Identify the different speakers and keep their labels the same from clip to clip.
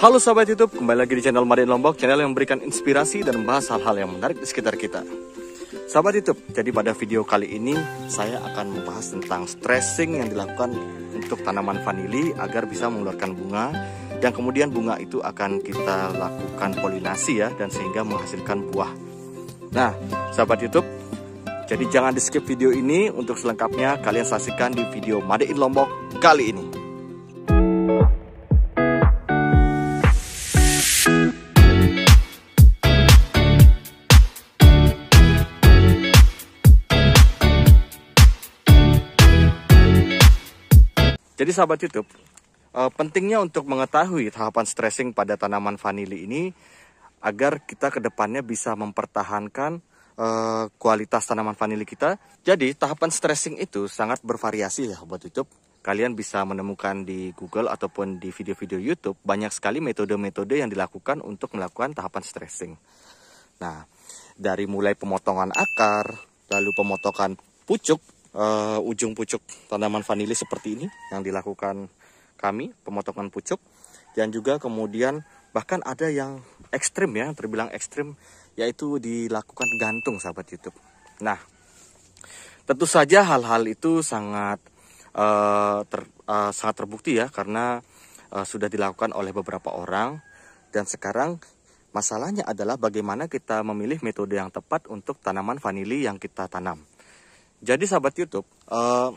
Speaker 1: Halo sahabat YouTube, kembali lagi di channel Marian Lombok, channel yang memberikan inspirasi dan membahas hal-hal yang menarik di sekitar kita. Sahabat YouTube, jadi pada video kali ini saya akan membahas tentang stressing yang dilakukan untuk tanaman vanili agar bisa mengeluarkan bunga dan kemudian bunga itu akan kita lakukan polinasi ya dan sehingga menghasilkan buah. Nah, sahabat YouTube, jadi jangan di skip video ini untuk selengkapnya kalian saksikan di video Made in Lombok kali ini. Jadi sahabat YouTube, eh, pentingnya untuk mengetahui tahapan stressing pada tanaman vanili ini agar kita kedepannya bisa mempertahankan eh, kualitas tanaman vanili kita. Jadi tahapan stressing itu sangat bervariasi ya sahabat YouTube. Kalian bisa menemukan di Google ataupun di video-video YouTube banyak sekali metode-metode yang dilakukan untuk melakukan tahapan stressing. Nah, dari mulai pemotongan akar, lalu pemotongan pucuk, uh, ujung pucuk tanaman vanili seperti ini yang dilakukan kami pemotongan pucuk dan juga kemudian bahkan ada yang ekstrim ya terbilang ekstrim yaitu dilakukan gantung sahabat YouTube. Nah tentu saja hal-hal itu sangat uh, ter, uh, sangat terbukti ya karena uh, sudah dilakukan oleh beberapa orang dan sekarang masalahnya adalah bagaimana kita memilih metode yang tepat untuk tanaman vanili yang kita tanam. Jadi sahabat YouTube, uh,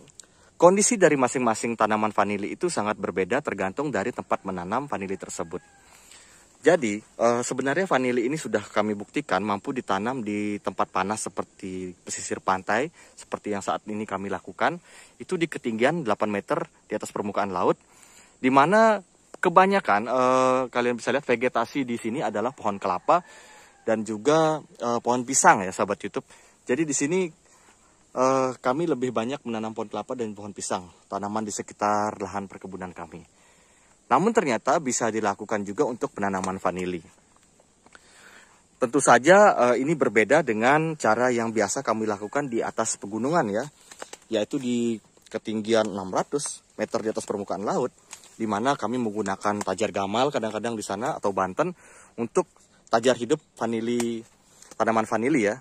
Speaker 1: kondisi dari masing-masing tanaman vanili itu sangat berbeda tergantung dari tempat menanam vanili tersebut. Jadi uh, sebenarnya vanili ini sudah kami buktikan mampu ditanam di tempat panas seperti pesisir pantai, seperti yang saat ini kami lakukan, itu di ketinggian 8 meter di atas permukaan laut, di mana kebanyakan uh, kalian bisa lihat vegetasi di sini adalah pohon kelapa dan juga uh, pohon pisang ya sahabat YouTube. Jadi di sini uh, kami lebih banyak menanam pohon kelapa dan pohon pisang, tanaman di sekitar lahan perkebunan kami. Namun ternyata bisa dilakukan juga untuk penanaman vanili. Tentu saja uh, ini berbeda dengan cara yang biasa kami lakukan di atas pegunungan ya, yaitu di ketinggian 600 meter di atas permukaan laut, di mana kami menggunakan tajar gamal kadang-kadang di sana atau Banten untuk tajar hidup vanili tanaman vanili ya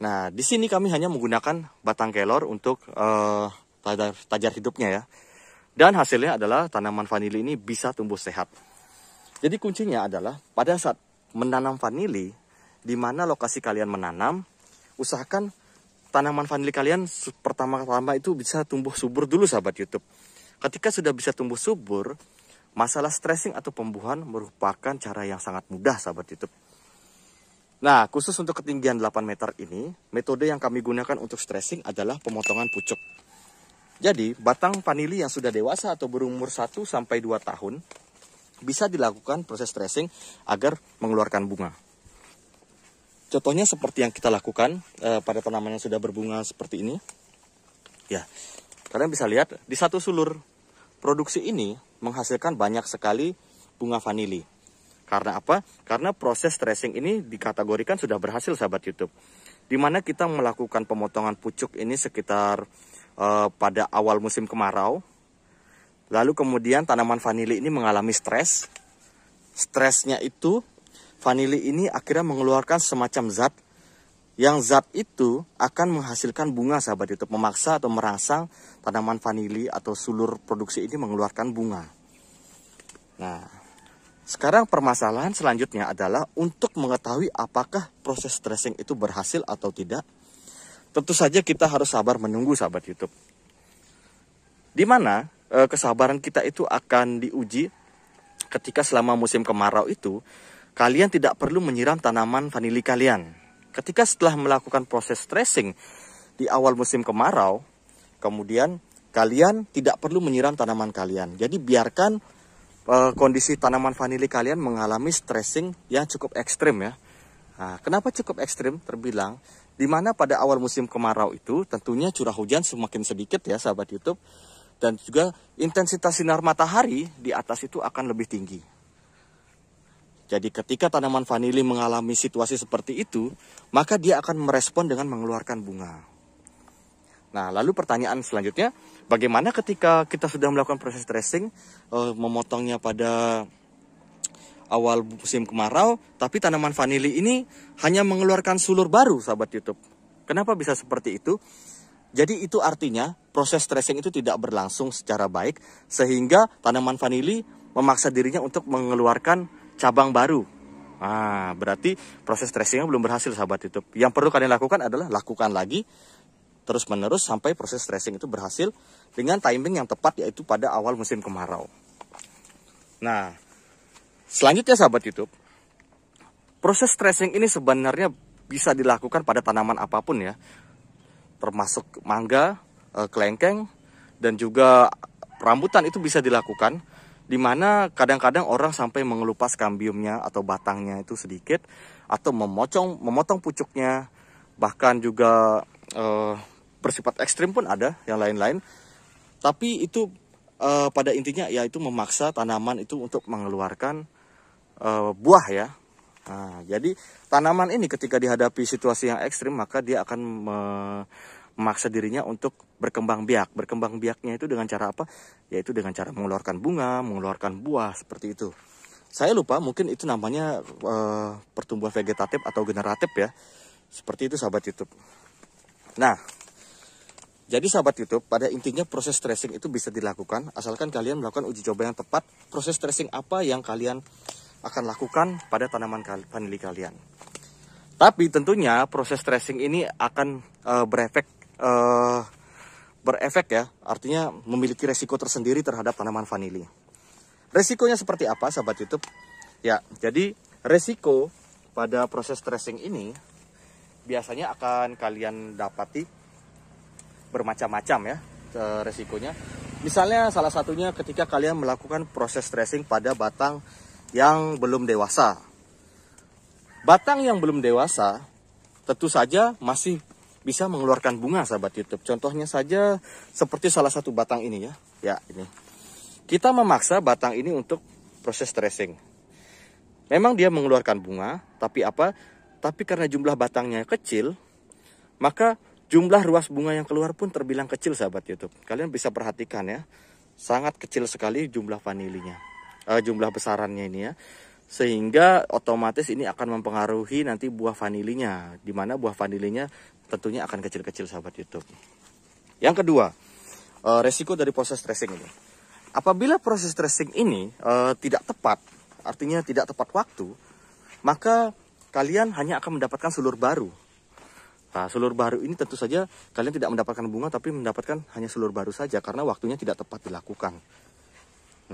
Speaker 1: Nah, di sini kami hanya menggunakan batang kelor untuk uh, tajar, tajar hidupnya ya. Dan hasilnya adalah tanaman vanili ini bisa tumbuh sehat. Jadi kuncinya adalah pada saat menanam vanili, di mana lokasi kalian menanam, usahakan tanaman vanili kalian pertama-tama itu bisa tumbuh subur dulu sahabat YouTube. Ketika sudah bisa tumbuh subur, masalah stressing atau pembuahan merupakan cara yang sangat mudah sahabat YouTube. Nah, khusus untuk ketinggian 8 meter ini, metode yang kami gunakan untuk stressing adalah pemotongan pucuk. Jadi, batang vanili yang sudah dewasa atau berumur 1 sampai 2 tahun bisa dilakukan proses stressing agar mengeluarkan bunga. Contohnya seperti yang kita lakukan eh, pada tanaman yang sudah berbunga seperti ini. Ya. Kalian bisa lihat di satu sulur produksi ini menghasilkan banyak sekali bunga vanili. Karena apa? Karena proses tracing ini dikategorikan sudah berhasil sahabat YouTube. Di mana kita melakukan pemotongan pucuk ini sekitar uh, pada awal musim kemarau. Lalu kemudian tanaman vanili ini mengalami stres. Stresnya itu vanili ini akhirnya mengeluarkan semacam zat yang zat itu akan menghasilkan bunga sahabat YouTube memaksa atau merangsang tanaman vanili atau sulur produksi ini mengeluarkan bunga. Nah, sekarang permasalahan selanjutnya adalah untuk mengetahui apakah proses tracing itu berhasil atau tidak. Tentu saja kita harus sabar menunggu sahabat YouTube. Di mana e, kesabaran kita itu akan diuji ketika selama musim kemarau itu kalian tidak perlu menyiram tanaman vanili kalian. Ketika setelah melakukan proses tracing di awal musim kemarau, kemudian kalian tidak perlu menyiram tanaman kalian. Jadi biarkan Eh, kondisi tanaman vanili kalian mengalami stressing yang cukup ekstrim ya. Nah, kenapa cukup ekstrim? Terbilang, di mana pada awal musim kemarau itu tentunya curah hujan semakin sedikit ya sahabat YouTube. Dan juga intensitas sinar matahari di atas itu akan lebih tinggi. Jadi ketika tanaman vanili mengalami situasi seperti itu, maka dia akan merespon dengan mengeluarkan bunga. Nah, lalu pertanyaan selanjutnya, bagaimana ketika kita sudah melakukan proses tracing, uh, memotongnya pada awal musim kemarau, tapi tanaman vanili ini hanya mengeluarkan sulur baru, sahabat YouTube. Kenapa bisa seperti itu? Jadi itu artinya proses tracing itu tidak berlangsung secara baik sehingga tanaman vanili memaksa dirinya untuk mengeluarkan cabang baru. ah berarti proses tracingnya belum berhasil sahabat YouTube. Yang perlu kalian lakukan adalah lakukan lagi terus-menerus sampai proses stressing itu berhasil dengan timing yang tepat yaitu pada awal musim kemarau. Nah, selanjutnya sahabat YouTube, proses stressing ini sebenarnya bisa dilakukan pada tanaman apapun ya. Termasuk mangga, eh, kelengkeng, dan juga rambutan itu bisa dilakukan dimana kadang-kadang orang sampai mengelupas kambiumnya atau batangnya itu sedikit atau memocong memotong pucuknya bahkan juga e, bersifat ekstrim pun ada yang lain-lain tapi itu uh, pada intinya yaitu memaksa tanaman itu untuk mengeluarkan uh, buah ya nah, jadi tanaman ini ketika dihadapi situasi yang ekstrim maka dia akan memaksa dirinya untuk berkembang biak berkembang biaknya itu dengan cara apa yaitu dengan cara mengeluarkan bunga mengeluarkan buah seperti itu saya lupa mungkin itu namanya e, pertumbuhan vegetatif atau generatif ya seperti itu sahabat YouTube nah jadi sahabat YouTube, pada intinya proses tracing itu bisa dilakukan asalkan kalian melakukan uji coba yang tepat proses tracing apa yang kalian akan lakukan pada tanaman vanili kalian. Tapi tentunya proses tracing ini akan e, berefek e, berefek ya, artinya memiliki resiko tersendiri terhadap tanaman vanili. Resikonya seperti apa sahabat YouTube? Ya, jadi resiko pada proses tracing ini biasanya akan kalian dapati bermacam-macam ya resikonya. Misalnya salah satunya ketika kalian melakukan proses stressing pada batang yang belum dewasa. Batang yang belum dewasa tentu saja masih bisa mengeluarkan bunga sahabat YouTube. Contohnya saja seperti salah satu batang ini ya. Ya, ini. Kita memaksa batang ini untuk proses stressing. Memang dia mengeluarkan bunga, tapi apa? Tapi karena jumlah batangnya kecil, maka Jumlah ruas bunga yang keluar pun terbilang kecil sahabat YouTube. Kalian bisa perhatikan ya, sangat kecil sekali jumlah vanilinya, uh, jumlah besarannya ini ya. Sehingga otomatis ini akan mempengaruhi nanti buah vanilinya, dimana buah vanilinya tentunya akan kecil-kecil sahabat YouTube. Yang kedua, uh, resiko dari proses tracing ini. Apabila proses tracing ini uh, tidak tepat, artinya tidak tepat waktu, maka kalian hanya akan mendapatkan sulur baru Nah, seluruh baru ini tentu saja kalian tidak mendapatkan bunga tapi mendapatkan hanya seluruh baru saja karena waktunya tidak tepat dilakukan.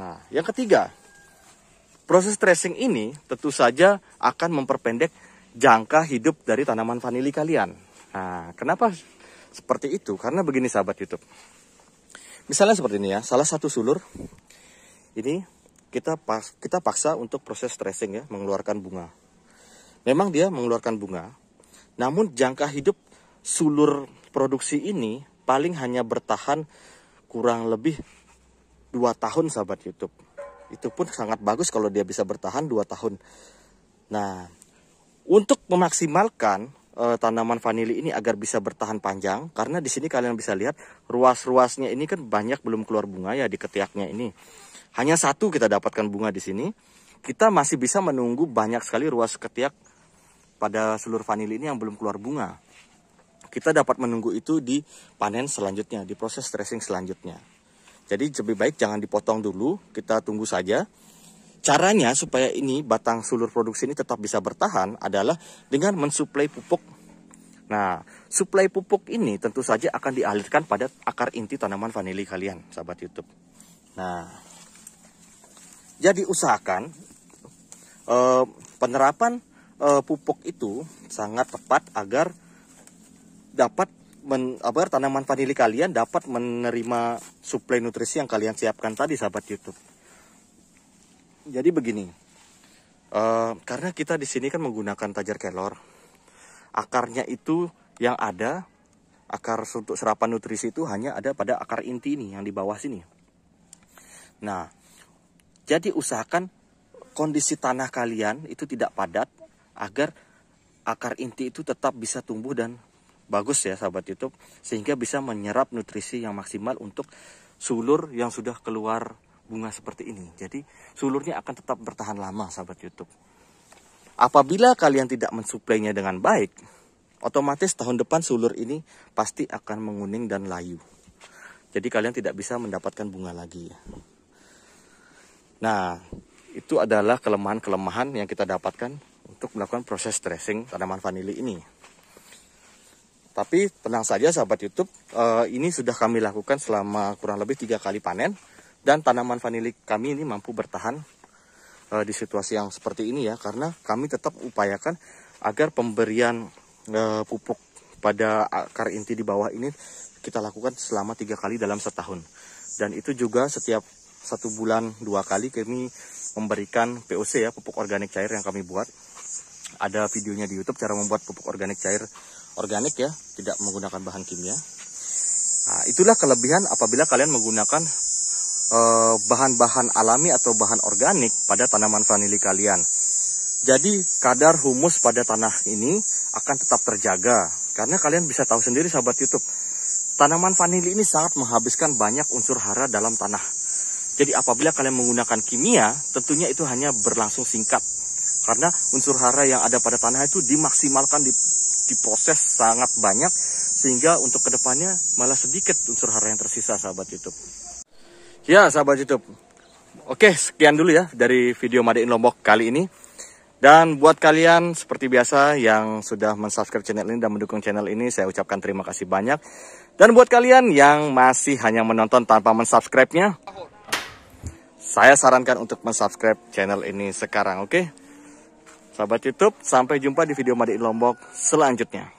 Speaker 1: Nah, yang ketiga, proses tracing ini tentu saja akan memperpendek jangka hidup dari tanaman vanili kalian. Nah, kenapa seperti itu? Karena begini sahabat YouTube. Misalnya seperti ini ya, salah satu sulur ini kita pas, kita paksa untuk proses tracing ya, mengeluarkan bunga. Memang dia mengeluarkan bunga, namun jangka hidup sulur produksi ini paling hanya bertahan kurang lebih 2 tahun sahabat YouTube. Itu pun sangat bagus kalau dia bisa bertahan 2 tahun. Nah, untuk memaksimalkan e, tanaman vanili ini agar bisa bertahan panjang karena di sini kalian bisa lihat ruas-ruasnya ini kan banyak belum keluar bunga ya di ketiaknya ini. Hanya satu kita dapatkan bunga di sini. Kita masih bisa menunggu banyak sekali ruas ketiak pada seluruh vanili ini yang belum keluar bunga. Kita dapat menunggu itu di panen selanjutnya, di proses dressing selanjutnya. Jadi lebih baik jangan dipotong dulu, kita tunggu saja. Caranya supaya ini batang sulur produksi ini tetap bisa bertahan adalah dengan mensuplai pupuk. Nah, suplai pupuk ini tentu saja akan dialirkan pada akar inti tanaman vanili kalian, sahabat YouTube. Nah, jadi usahakan eh, penerapan e, pupuk itu sangat tepat agar dapat men, agar tanaman vanili kalian dapat menerima suplai nutrisi yang kalian siapkan tadi sahabat YouTube. Jadi begini, e, karena kita di sini kan menggunakan tajar kelor, akarnya itu yang ada akar untuk serapan nutrisi itu hanya ada pada akar inti ini yang di bawah sini. Nah, jadi usahakan kondisi tanah kalian itu tidak padat agar akar inti itu tetap bisa tumbuh dan bagus ya sahabat YouTube sehingga bisa menyerap nutrisi yang maksimal untuk sulur yang sudah keluar bunga seperti ini. Jadi sulurnya akan tetap bertahan lama sahabat YouTube. Apabila kalian tidak mensuplainya dengan baik, otomatis tahun depan sulur ini pasti akan menguning dan layu. Jadi kalian tidak bisa mendapatkan bunga lagi. Nah, itu adalah kelemahan-kelemahan yang kita dapatkan untuk melakukan proses tracing tanaman vanili ini. Tapi tenang saja sahabat YouTube, eh, ini sudah kami lakukan selama kurang lebih tiga kali panen dan tanaman vanili kami ini mampu bertahan eh, di situasi yang seperti ini ya, karena kami tetap upayakan agar pemberian eh, pupuk pada akar inti di bawah ini kita lakukan selama tiga kali dalam setahun. Dan itu juga setiap satu bulan dua kali kami memberikan POC ya pupuk organik cair yang kami buat ada videonya di YouTube cara membuat pupuk organik cair organik ya, tidak menggunakan bahan kimia. Nah, itulah kelebihan apabila kalian menggunakan eh, bahan-bahan eh, alami atau bahan organik pada tanaman vanili kalian. Jadi kadar humus pada tanah ini akan tetap terjaga karena kalian bisa tahu sendiri sahabat YouTube. Tanaman vanili ini sangat menghabiskan banyak unsur hara dalam tanah. Jadi apabila kalian menggunakan kimia, tentunya itu hanya berlangsung singkat karena unsur hara yang ada pada tanah itu dimaksimalkan, diproses sangat banyak, sehingga untuk kedepannya malah sedikit unsur hara yang tersisa, sahabat YouTube. Ya, sahabat YouTube. Oke, sekian dulu ya dari video in Lombok kali ini. Dan buat kalian seperti biasa yang sudah mensubscribe channel ini dan mendukung channel ini, saya ucapkan terima kasih banyak. Dan buat kalian yang masih hanya menonton tanpa mensubscribe-nya, saya sarankan untuk mensubscribe channel ini sekarang, oke? Okay? Sahabat YouTube, sampai jumpa di video Madik Lombok selanjutnya.